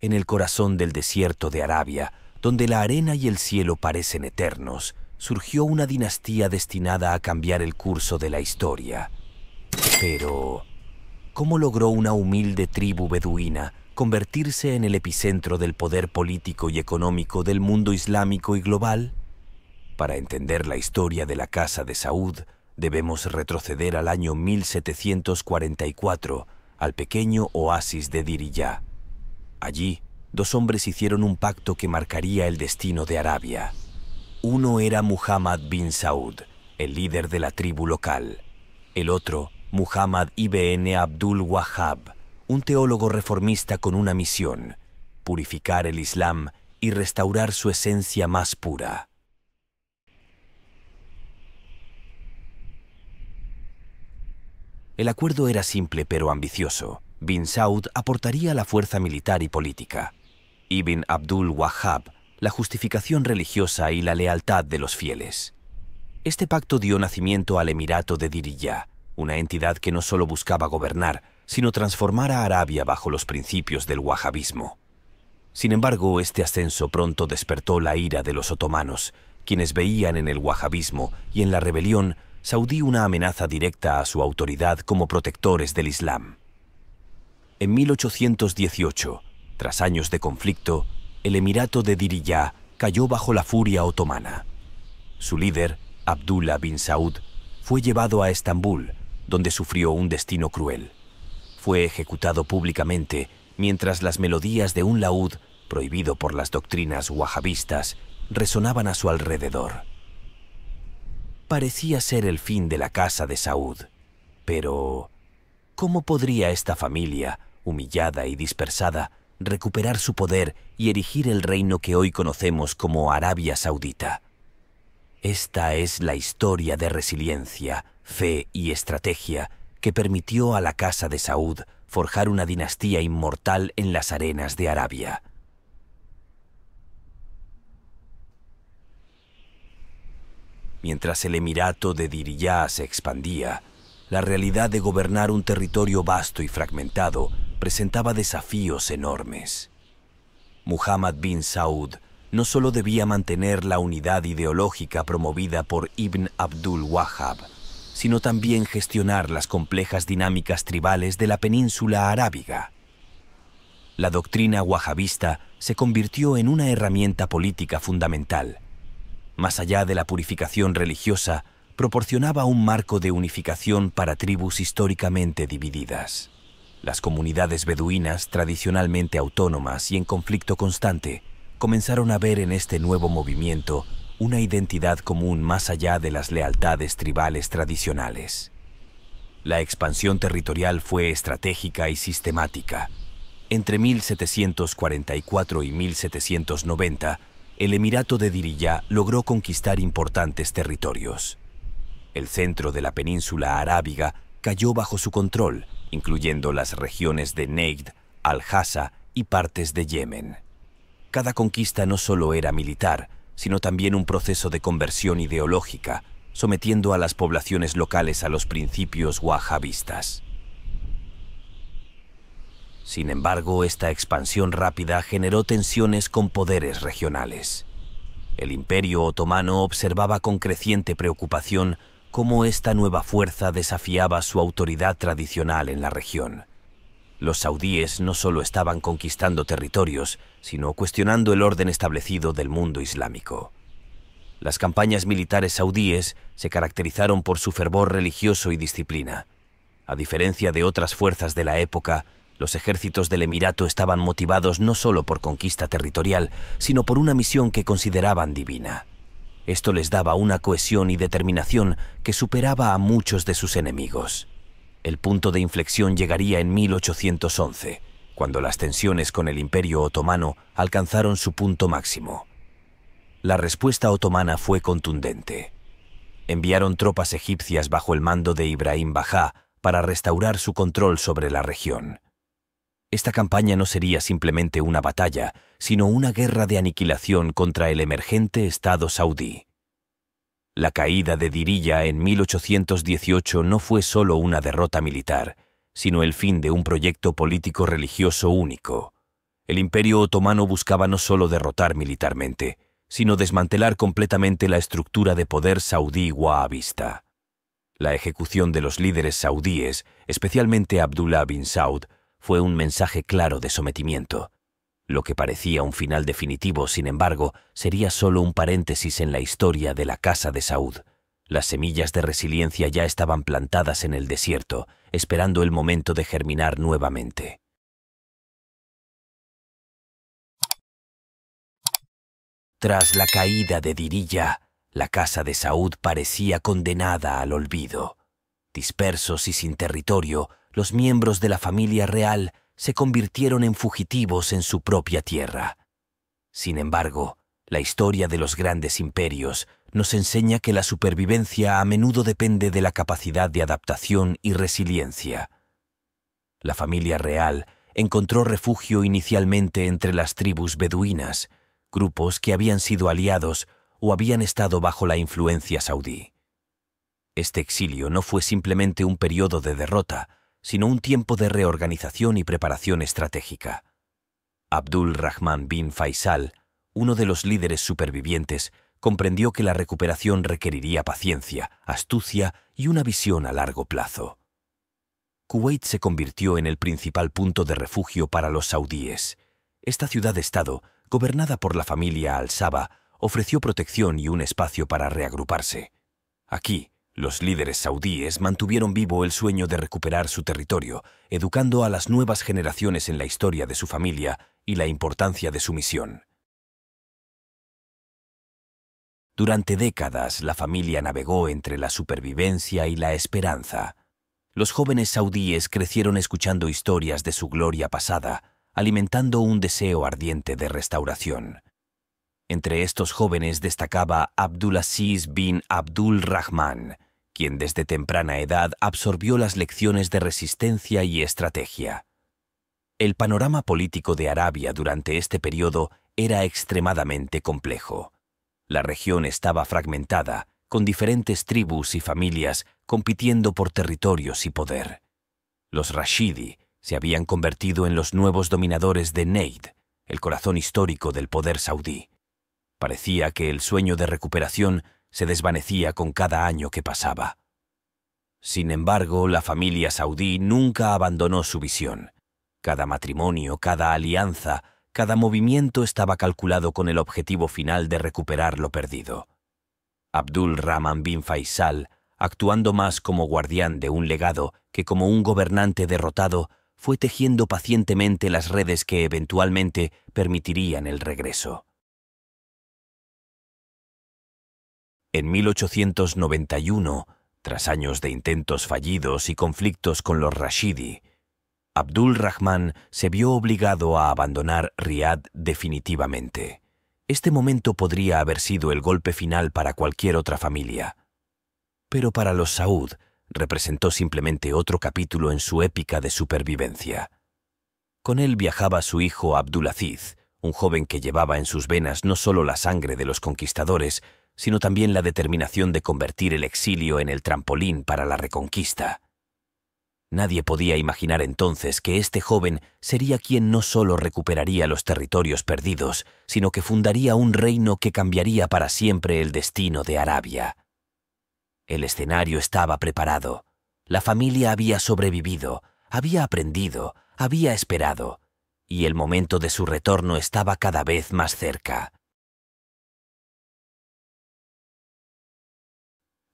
en el corazón del desierto de Arabia, donde la arena y el cielo parecen eternos, surgió una dinastía destinada a cambiar el curso de la historia. Pero, ¿cómo logró una humilde tribu beduina convertirse en el epicentro del poder político y económico del mundo islámico y global? Para entender la historia de la Casa de Saud, debemos retroceder al año 1744, al pequeño oasis de Diriyah. Allí, dos hombres hicieron un pacto que marcaría el destino de Arabia. Uno era Muhammad bin Saud, el líder de la tribu local. El otro, Muhammad ibn Abdul Wahhab, un teólogo reformista con una misión, purificar el Islam y restaurar su esencia más pura. El acuerdo era simple pero ambicioso. Bin Saud aportaría la fuerza militar y política. Ibn Abdul Wahhab, la justificación religiosa y la lealtad de los fieles. Este pacto dio nacimiento al Emirato de Diriyah, una entidad que no solo buscaba gobernar, sino transformar a Arabia bajo los principios del wahabismo. Sin embargo, este ascenso pronto despertó la ira de los otomanos, quienes veían en el wahabismo y en la rebelión saudí una amenaza directa a su autoridad como protectores del Islam. En 1818, tras años de conflicto, el Emirato de Diriyah cayó bajo la furia otomana. Su líder, Abdullah bin Saud, fue llevado a Estambul, donde sufrió un destino cruel. Fue ejecutado públicamente mientras las melodías de un laúd, prohibido por las doctrinas wahabistas, resonaban a su alrededor. Parecía ser el fin de la casa de Saud, pero ¿cómo podría esta familia humillada y dispersada, recuperar su poder y erigir el reino que hoy conocemos como Arabia Saudita. Esta es la historia de resiliencia, fe y estrategia que permitió a la Casa de Saud forjar una dinastía inmortal en las arenas de Arabia. Mientras el Emirato de Diriyah se expandía, la realidad de gobernar un territorio vasto y fragmentado presentaba desafíos enormes. Muhammad bin Saud no solo debía mantener la unidad ideológica promovida por Ibn Abdul Wahhab, sino también gestionar las complejas dinámicas tribales de la península arábiga. La doctrina wahhabista se convirtió en una herramienta política fundamental. Más allá de la purificación religiosa, proporcionaba un marco de unificación para tribus históricamente divididas. Las comunidades beduinas, tradicionalmente autónomas y en conflicto constante, comenzaron a ver en este nuevo movimiento una identidad común más allá de las lealtades tribales tradicionales. La expansión territorial fue estratégica y sistemática. Entre 1744 y 1790, el Emirato de Diriyah logró conquistar importantes territorios. El centro de la península arábiga cayó bajo su control incluyendo las regiones de Neid, al hasa y partes de Yemen. Cada conquista no solo era militar, sino también un proceso de conversión ideológica, sometiendo a las poblaciones locales a los principios wahhabistas. Sin embargo, esta expansión rápida generó tensiones con poderes regionales. El imperio otomano observaba con creciente preocupación cómo esta nueva fuerza desafiaba su autoridad tradicional en la región. Los saudíes no solo estaban conquistando territorios, sino cuestionando el orden establecido del mundo islámico. Las campañas militares saudíes se caracterizaron por su fervor religioso y disciplina. A diferencia de otras fuerzas de la época, los ejércitos del Emirato estaban motivados no solo por conquista territorial, sino por una misión que consideraban divina. Esto les daba una cohesión y determinación que superaba a muchos de sus enemigos. El punto de inflexión llegaría en 1811, cuando las tensiones con el Imperio otomano alcanzaron su punto máximo. La respuesta otomana fue contundente. Enviaron tropas egipcias bajo el mando de Ibrahim Bajá para restaurar su control sobre la región. Esta campaña no sería simplemente una batalla, sino una guerra de aniquilación contra el emergente Estado saudí. La caída de Diriyah en 1818 no fue solo una derrota militar, sino el fin de un proyecto político-religioso único. El Imperio otomano buscaba no solo derrotar militarmente, sino desmantelar completamente la estructura de poder saudí wahabista. La ejecución de los líderes saudíes, especialmente Abdullah bin Saud, fue un mensaje claro de sometimiento. Lo que parecía un final definitivo, sin embargo, sería solo un paréntesis en la historia de la casa de Saúd. Las semillas de resiliencia ya estaban plantadas en el desierto, esperando el momento de germinar nuevamente. Tras la caída de Dirilla, la casa de Saúd parecía condenada al olvido. Dispersos y sin territorio, los miembros de la familia real se convirtieron en fugitivos en su propia tierra. Sin embargo, la historia de los grandes imperios nos enseña que la supervivencia a menudo depende de la capacidad de adaptación y resiliencia. La familia real encontró refugio inicialmente entre las tribus beduinas, grupos que habían sido aliados o habían estado bajo la influencia saudí. Este exilio no fue simplemente un periodo de derrota, sino un tiempo de reorganización y preparación estratégica. Abdul Rahman bin Faisal, uno de los líderes supervivientes, comprendió que la recuperación requeriría paciencia, astucia y una visión a largo plazo. Kuwait se convirtió en el principal punto de refugio para los saudíes. Esta ciudad-estado, gobernada por la familia Al-Saba, ofreció protección y un espacio para reagruparse. Aquí, los líderes saudíes mantuvieron vivo el sueño de recuperar su territorio, educando a las nuevas generaciones en la historia de su familia y la importancia de su misión. Durante décadas, la familia navegó entre la supervivencia y la esperanza. Los jóvenes saudíes crecieron escuchando historias de su gloria pasada, alimentando un deseo ardiente de restauración. Entre estos jóvenes destacaba Abdulaziz bin Abdul Rahman, quien desde temprana edad absorbió las lecciones de resistencia y estrategia. El panorama político de Arabia durante este periodo era extremadamente complejo. La región estaba fragmentada, con diferentes tribus y familias compitiendo por territorios y poder. Los Rashidi se habían convertido en los nuevos dominadores de Neid, el corazón histórico del poder saudí. Parecía que el sueño de recuperación se desvanecía con cada año que pasaba. Sin embargo, la familia saudí nunca abandonó su visión. Cada matrimonio, cada alianza, cada movimiento estaba calculado con el objetivo final de recuperar lo perdido. Abdul Rahman bin Faisal, actuando más como guardián de un legado que como un gobernante derrotado, fue tejiendo pacientemente las redes que eventualmente permitirían el regreso. En 1891, tras años de intentos fallidos y conflictos con los Rashidi, Abdul Rahman se vio obligado a abandonar Riad definitivamente. Este momento podría haber sido el golpe final para cualquier otra familia. Pero para los Saud representó simplemente otro capítulo en su épica de supervivencia. Con él viajaba su hijo Abdulaziz, un joven que llevaba en sus venas no solo la sangre de los conquistadores, sino también la determinación de convertir el exilio en el trampolín para la reconquista. Nadie podía imaginar entonces que este joven sería quien no solo recuperaría los territorios perdidos, sino que fundaría un reino que cambiaría para siempre el destino de Arabia. El escenario estaba preparado. La familia había sobrevivido, había aprendido, había esperado, y el momento de su retorno estaba cada vez más cerca.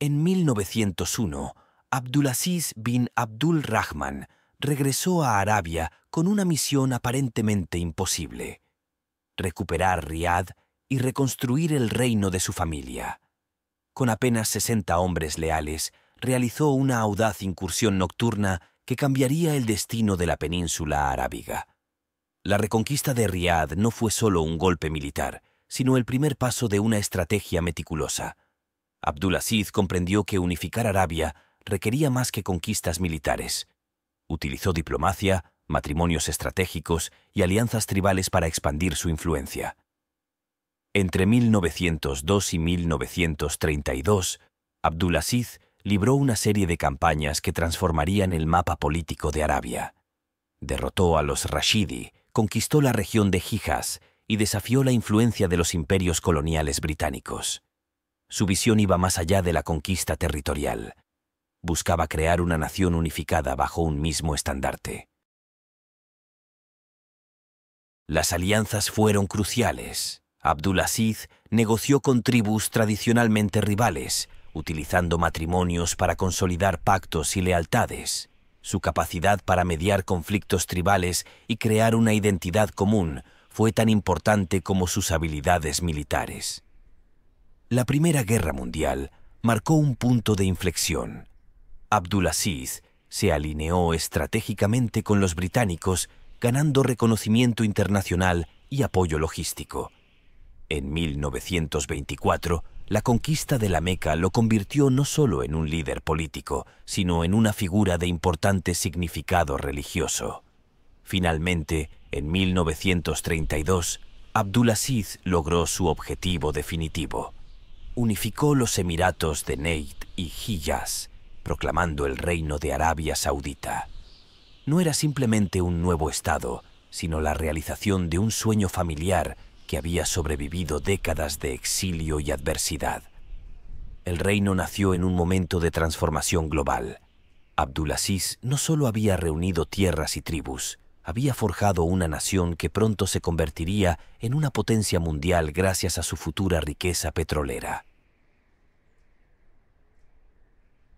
En 1901, Abdulaziz bin Abdul Rahman regresó a Arabia con una misión aparentemente imposible, recuperar Riad y reconstruir el reino de su familia. Con apenas 60 hombres leales, realizó una audaz incursión nocturna que cambiaría el destino de la península arábiga. La reconquista de Riad no fue solo un golpe militar, sino el primer paso de una estrategia meticulosa. Abdulaziz comprendió que unificar Arabia requería más que conquistas militares. Utilizó diplomacia, matrimonios estratégicos y alianzas tribales para expandir su influencia. Entre 1902 y 1932, Abdulaziz libró una serie de campañas que transformarían el mapa político de Arabia. Derrotó a los Rashidi, conquistó la región de Jijas y desafió la influencia de los imperios coloniales británicos. Su visión iba más allá de la conquista territorial. Buscaba crear una nación unificada bajo un mismo estandarte. Las alianzas fueron cruciales. Abdulaziz negoció con tribus tradicionalmente rivales, utilizando matrimonios para consolidar pactos y lealtades. Su capacidad para mediar conflictos tribales y crear una identidad común fue tan importante como sus habilidades militares. La Primera Guerra Mundial marcó un punto de inflexión. Abdulaziz se alineó estratégicamente con los británicos, ganando reconocimiento internacional y apoyo logístico. En 1924, la conquista de la Meca lo convirtió no solo en un líder político, sino en una figura de importante significado religioso. Finalmente, en 1932, Abdulaziz logró su objetivo definitivo unificó los emiratos de Neit y Hiyaz, proclamando el reino de Arabia Saudita. No era simplemente un nuevo estado, sino la realización de un sueño familiar que había sobrevivido décadas de exilio y adversidad. El reino nació en un momento de transformación global. Abdulaziz no solo había reunido tierras y tribus, había forjado una nación que pronto se convertiría en una potencia mundial gracias a su futura riqueza petrolera.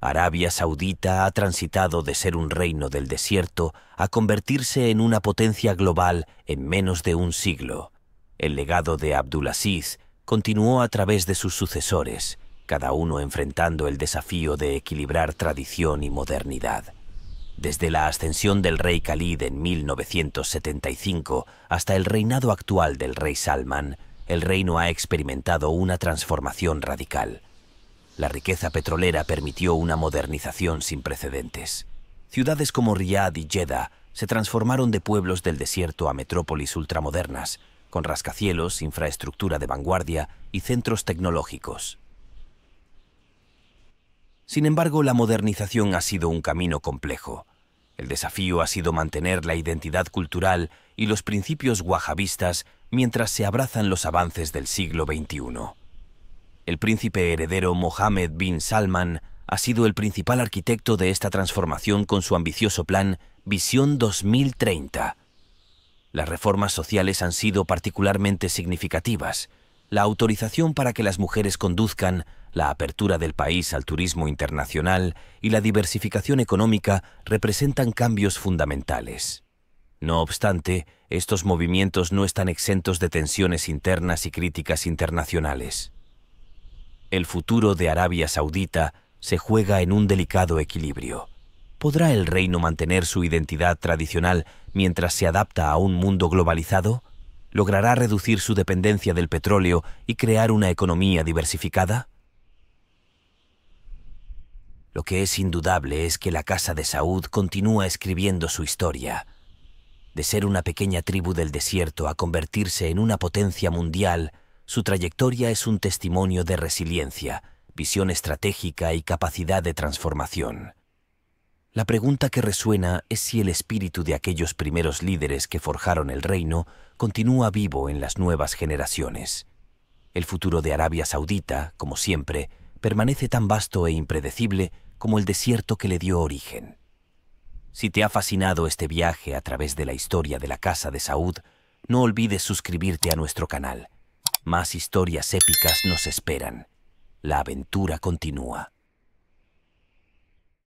Arabia Saudita ha transitado de ser un reino del desierto a convertirse en una potencia global en menos de un siglo. El legado de Abdulaziz continuó a través de sus sucesores, cada uno enfrentando el desafío de equilibrar tradición y modernidad desde la ascensión del rey Khalid en 1975 hasta el reinado actual del rey Salman, el reino ha experimentado una transformación radical. La riqueza petrolera permitió una modernización sin precedentes. Ciudades como Riyadh y Jeddah se transformaron de pueblos del desierto a metrópolis ultramodernas, con rascacielos, infraestructura de vanguardia y centros tecnológicos. Sin embargo, la modernización ha sido un camino complejo. El desafío ha sido mantener la identidad cultural y los principios wahabistas mientras se abrazan los avances del siglo XXI. El príncipe heredero Mohammed bin Salman ha sido el principal arquitecto de esta transformación con su ambicioso plan Visión 2030. Las reformas sociales han sido particularmente significativas, la autorización para que las mujeres conduzcan, la apertura del país al turismo internacional y la diversificación económica representan cambios fundamentales. No obstante, estos movimientos no están exentos de tensiones internas y críticas internacionales. El futuro de Arabia Saudita se juega en un delicado equilibrio. ¿Podrá el reino mantener su identidad tradicional mientras se adapta a un mundo globalizado? logrará reducir su dependencia del petróleo y crear una economía diversificada? Lo que es indudable es que la Casa de Saúd continúa escribiendo su historia, de ser una pequeña tribu del desierto a convertirse en una potencia mundial, su trayectoria es un testimonio de resiliencia, visión estratégica y capacidad de transformación. La pregunta que resuena es si el espíritu de aquellos primeros líderes que forjaron el reino continúa vivo en las nuevas generaciones. El futuro de Arabia Saudita, como siempre, permanece tan vasto e impredecible como el desierto que le dio origen. Si te ha fascinado este viaje a través de la historia de la Casa de Saud, no olvides suscribirte a nuestro canal. Más historias épicas nos esperan. La aventura continúa.